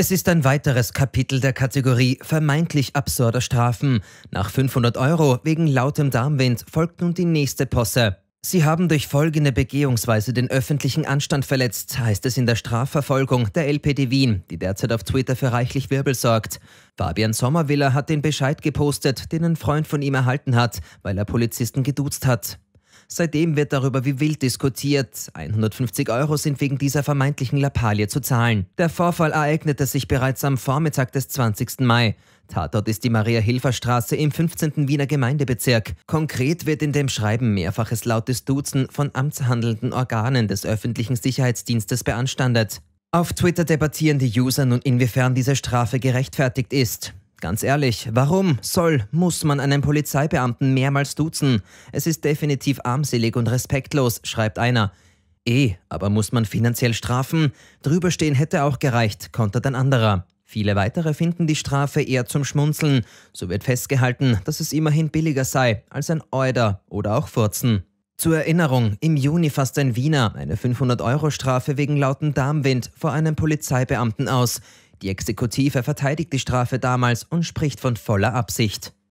Es ist ein weiteres Kapitel der Kategorie vermeintlich absurder Strafen. Nach 500 Euro wegen lautem Darmwind folgt nun die nächste Posse. Sie haben durch folgende Begehungsweise den öffentlichen Anstand verletzt, heißt es in der Strafverfolgung der LPD Wien, die derzeit auf Twitter für reichlich Wirbel sorgt. Fabian Sommerwiller hat den Bescheid gepostet, den ein Freund von ihm erhalten hat, weil er Polizisten geduzt hat. Seitdem wird darüber wie wild diskutiert. 150 Euro sind wegen dieser vermeintlichen Lappalie zu zahlen. Der Vorfall ereignete sich bereits am Vormittag des 20. Mai. Tatort ist die Maria-Hilfer-Straße im 15. Wiener Gemeindebezirk. Konkret wird in dem Schreiben mehrfaches lautes Duzen von amtshandelnden Organen des öffentlichen Sicherheitsdienstes beanstandet. Auf Twitter debattieren die User nun, inwiefern diese Strafe gerechtfertigt ist. Ganz ehrlich, warum soll, muss man einen Polizeibeamten mehrmals duzen? Es ist definitiv armselig und respektlos, schreibt einer. Eh, aber muss man finanziell strafen? Drüberstehen hätte auch gereicht, kontert ein anderer. Viele weitere finden die Strafe eher zum Schmunzeln. So wird festgehalten, dass es immerhin billiger sei als ein Euder oder auch Furzen. Zur Erinnerung, im Juni fasst ein Wiener eine 500-Euro-Strafe wegen lauten Darmwind vor einem Polizeibeamten aus. Die Exekutive verteidigt die Strafe damals und spricht von voller Absicht.